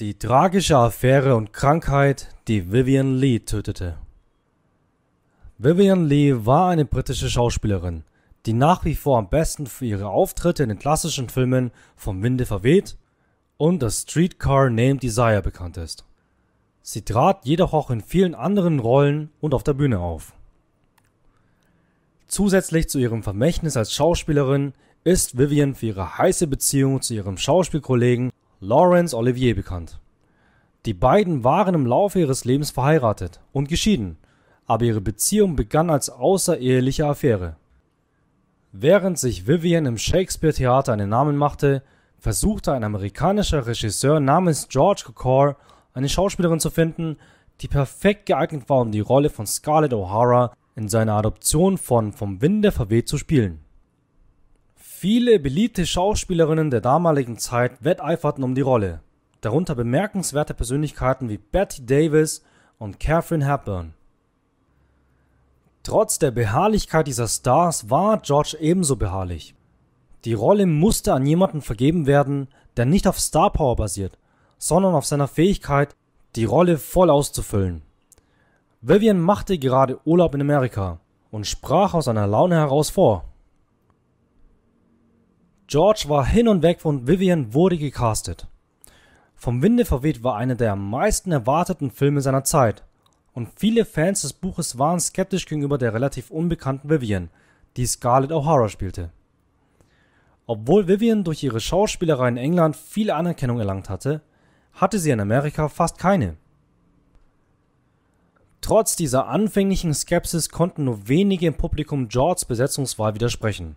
Die tragische Affäre und Krankheit, die Vivian Lee tötete. Vivian Lee war eine britische Schauspielerin, die nach wie vor am besten für ihre Auftritte in den klassischen Filmen Vom Winde verweht und das Streetcar Named Desire bekannt ist. Sie trat jedoch auch in vielen anderen Rollen und auf der Bühne auf. Zusätzlich zu ihrem Vermächtnis als Schauspielerin ist Vivian für ihre heiße Beziehung zu ihrem Schauspielkollegen Laurence Olivier bekannt. Die beiden waren im Laufe ihres Lebens verheiratet und geschieden, aber ihre Beziehung begann als außereheliche Affäre. Während sich Vivian im Shakespeare Theater einen Namen machte, versuchte ein amerikanischer Regisseur namens George Cukor eine Schauspielerin zu finden, die perfekt geeignet war, um die Rolle von Scarlett O'Hara in seiner Adoption von Vom Winde verweht zu spielen. Viele beliebte Schauspielerinnen der damaligen Zeit wetteiferten um die Rolle, darunter bemerkenswerte Persönlichkeiten wie Betty Davis und Catherine Hepburn. Trotz der Beharrlichkeit dieser Stars war George ebenso beharrlich. Die Rolle musste an jemanden vergeben werden, der nicht auf Starpower basiert, sondern auf seiner Fähigkeit, die Rolle voll auszufüllen. Vivian machte gerade Urlaub in Amerika und sprach aus einer Laune heraus vor. George war hin und weg und Vivian wurde gecastet. Vom Winde verweht war einer der am meisten erwarteten Filme seiner Zeit und viele Fans des Buches waren skeptisch gegenüber der relativ unbekannten Vivian, die Scarlett O'Hara spielte. Obwohl Vivian durch ihre Schauspielerei in England viel Anerkennung erlangt hatte, hatte sie in Amerika fast keine. Trotz dieser anfänglichen Skepsis konnten nur wenige im Publikum Georges Besetzungswahl widersprechen.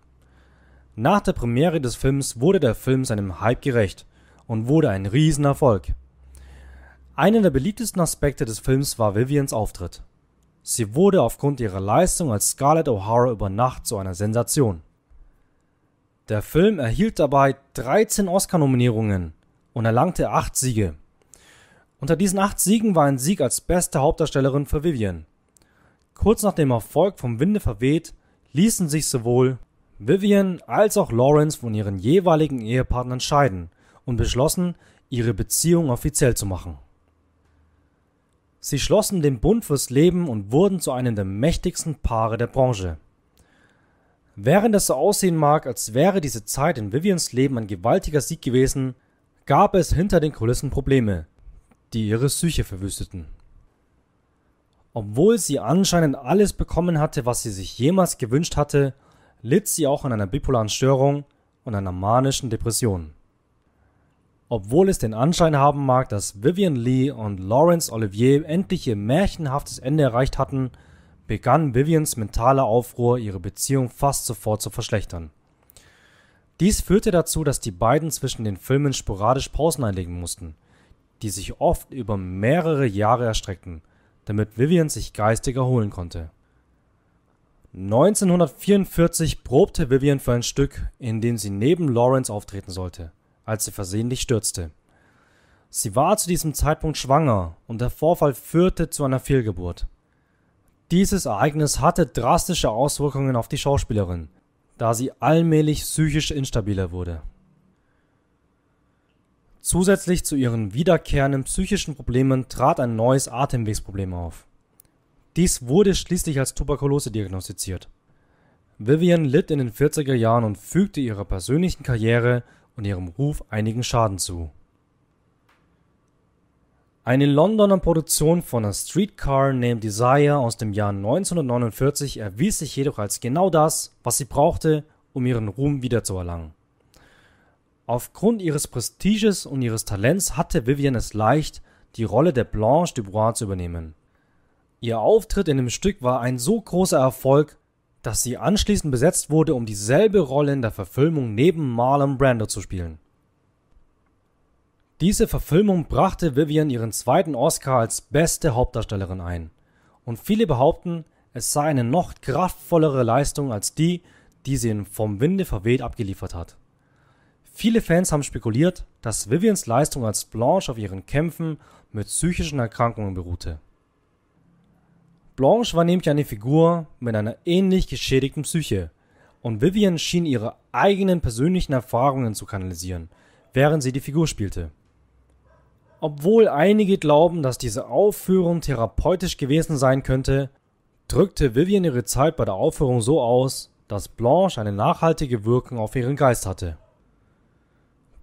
Nach der Premiere des Films wurde der Film seinem Hype gerecht und wurde ein Riesenerfolg. Einer der beliebtesten Aspekte des Films war Vivians Auftritt. Sie wurde aufgrund ihrer Leistung als Scarlett O'Hara über Nacht zu einer Sensation. Der Film erhielt dabei 13 Oscar-Nominierungen und erlangte 8 Siege. Unter diesen 8 Siegen war ein Sieg als beste Hauptdarstellerin für Vivian. Kurz nach dem Erfolg vom Winde verweht, ließen sich sowohl Vivian als auch Lawrence von ihren jeweiligen Ehepartnern scheiden und beschlossen, ihre Beziehung offiziell zu machen. Sie schlossen den Bund fürs Leben und wurden zu einem der mächtigsten Paare der Branche. Während es so aussehen mag, als wäre diese Zeit in Vivians Leben ein gewaltiger Sieg gewesen, gab es hinter den Kulissen Probleme, die ihre Psyche verwüsteten. Obwohl sie anscheinend alles bekommen hatte, was sie sich jemals gewünscht hatte litt sie auch an einer bipolaren Störung und einer manischen Depression. Obwohl es den Anschein haben mag, dass Vivian Lee und Laurence Olivier endlich ihr märchenhaftes Ende erreicht hatten, begann Vivians mentaler Aufruhr ihre Beziehung fast sofort zu verschlechtern. Dies führte dazu, dass die beiden zwischen den Filmen sporadisch Pausen einlegen mussten, die sich oft über mehrere Jahre erstreckten, damit Vivian sich geistig erholen konnte. 1944 probte Vivian für ein Stück, in dem sie neben Lawrence auftreten sollte, als sie versehentlich stürzte. Sie war zu diesem Zeitpunkt schwanger und der Vorfall führte zu einer Fehlgeburt. Dieses Ereignis hatte drastische Auswirkungen auf die Schauspielerin, da sie allmählich psychisch instabiler wurde. Zusätzlich zu ihren wiederkehrenden psychischen Problemen trat ein neues Atemwegsproblem auf. Dies wurde schließlich als Tuberkulose diagnostiziert. Vivian litt in den 40er Jahren und fügte ihrer persönlichen Karriere und ihrem Ruf einigen Schaden zu. Eine Londoner Produktion von A Streetcar Named Desire aus dem Jahr 1949 erwies sich jedoch als genau das, was sie brauchte, um ihren Ruhm wiederzuerlangen. Aufgrund ihres Prestiges und ihres Talents hatte Vivian es leicht, die Rolle der Blanche Dubois zu übernehmen. Ihr Auftritt in dem Stück war ein so großer Erfolg, dass sie anschließend besetzt wurde, um dieselbe Rolle in der Verfilmung neben Marlon Brando zu spielen. Diese Verfilmung brachte Vivian ihren zweiten Oscar als beste Hauptdarstellerin ein, und viele behaupten, es sei eine noch kraftvollere Leistung als die, die sie in Vom Winde verweht abgeliefert hat. Viele Fans haben spekuliert, dass Vivians Leistung als Blanche auf ihren Kämpfen mit psychischen Erkrankungen beruhte Blanche war nämlich eine Figur mit einer ähnlich geschädigten Psyche und Vivian schien ihre eigenen persönlichen Erfahrungen zu kanalisieren, während sie die Figur spielte. Obwohl einige glauben, dass diese Aufführung therapeutisch gewesen sein könnte, drückte Vivian ihre Zeit bei der Aufführung so aus, dass Blanche eine nachhaltige Wirkung auf ihren Geist hatte.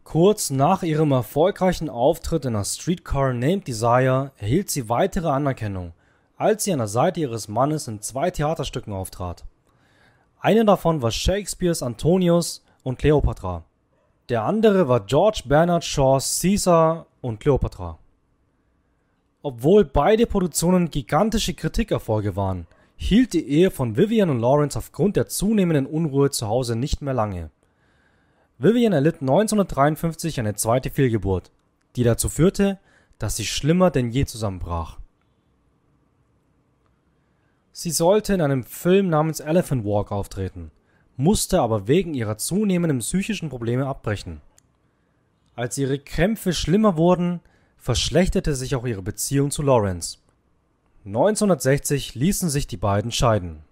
Kurz nach ihrem erfolgreichen Auftritt in der Streetcar Named Desire erhielt sie weitere Anerkennung – als sie an der Seite ihres Mannes in zwei Theaterstücken auftrat. Eine davon war Shakespeares Antonius und Cleopatra. Der andere war George Bernard Shaws Caesar und Cleopatra. Obwohl beide Produktionen gigantische Kritikerfolge waren, hielt die Ehe von Vivian und Lawrence aufgrund der zunehmenden Unruhe zu Hause nicht mehr lange. Vivian erlitt 1953 eine zweite Fehlgeburt, die dazu führte, dass sie schlimmer denn je zusammenbrach. Sie sollte in einem Film namens Elephant Walk auftreten, musste aber wegen ihrer zunehmenden psychischen Probleme abbrechen. Als ihre Krämpfe schlimmer wurden, verschlechterte sich auch ihre Beziehung zu Lawrence. 1960 ließen sich die beiden scheiden.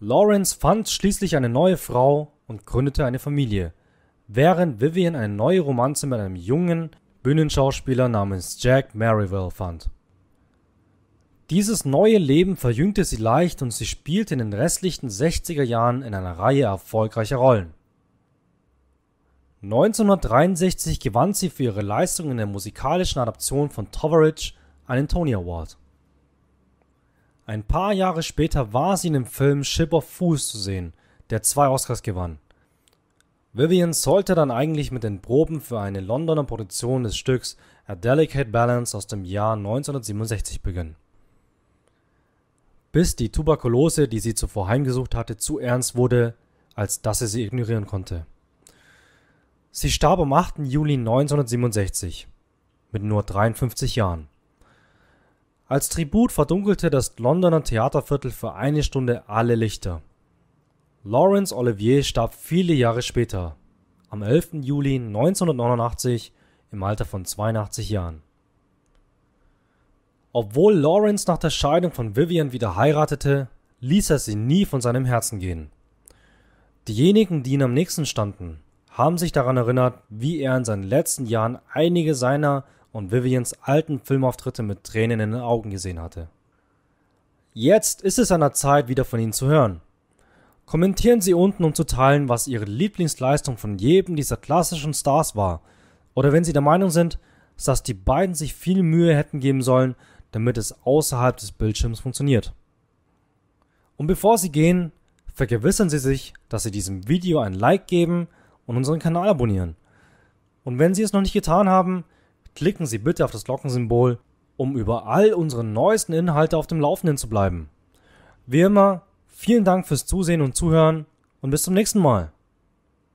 Lawrence fand schließlich eine neue Frau und gründete eine Familie, während Vivian eine neue Romanze mit einem jungen Bühnenschauspieler namens Jack Merrivale fand. Dieses neue Leben verjüngte sie leicht und sie spielte in den restlichen 60er Jahren in einer Reihe erfolgreicher Rollen. 1963 gewann sie für ihre Leistung in der musikalischen Adaption von Toverage einen Tony Award. Ein paar Jahre später war sie in dem Film Ship of Fools zu sehen, der zwei Oscars gewann. Vivian sollte dann eigentlich mit den Proben für eine Londoner Produktion des Stücks A Delicate Balance aus dem Jahr 1967 beginnen bis die Tuberkulose, die sie zuvor heimgesucht hatte, zu ernst wurde, als dass er sie ignorieren konnte. Sie starb am 8. Juli 1967 mit nur 53 Jahren. Als Tribut verdunkelte das Londoner Theaterviertel für eine Stunde alle Lichter. Laurence Olivier starb viele Jahre später, am 11. Juli 1989 im Alter von 82 Jahren. Obwohl Lawrence nach der Scheidung von Vivian wieder heiratete, ließ er sie nie von seinem Herzen gehen. Diejenigen, die ihn am nächsten standen, haben sich daran erinnert, wie er in seinen letzten Jahren einige seiner und Vivians alten Filmauftritte mit Tränen in den Augen gesehen hatte. Jetzt ist es an der Zeit, wieder von Ihnen zu hören. Kommentieren Sie unten, um zu teilen, was Ihre Lieblingsleistung von jedem dieser klassischen Stars war. Oder wenn Sie der Meinung sind, dass die beiden sich viel Mühe hätten geben sollen, damit es außerhalb des Bildschirms funktioniert. Und bevor Sie gehen, vergewissern Sie sich, dass Sie diesem Video ein Like geben und unseren Kanal abonnieren. Und wenn Sie es noch nicht getan haben, klicken Sie bitte auf das Glockensymbol, um über all unsere neuesten Inhalte auf dem Laufenden zu bleiben. Wie immer, vielen Dank fürs Zusehen und Zuhören und bis zum nächsten Mal.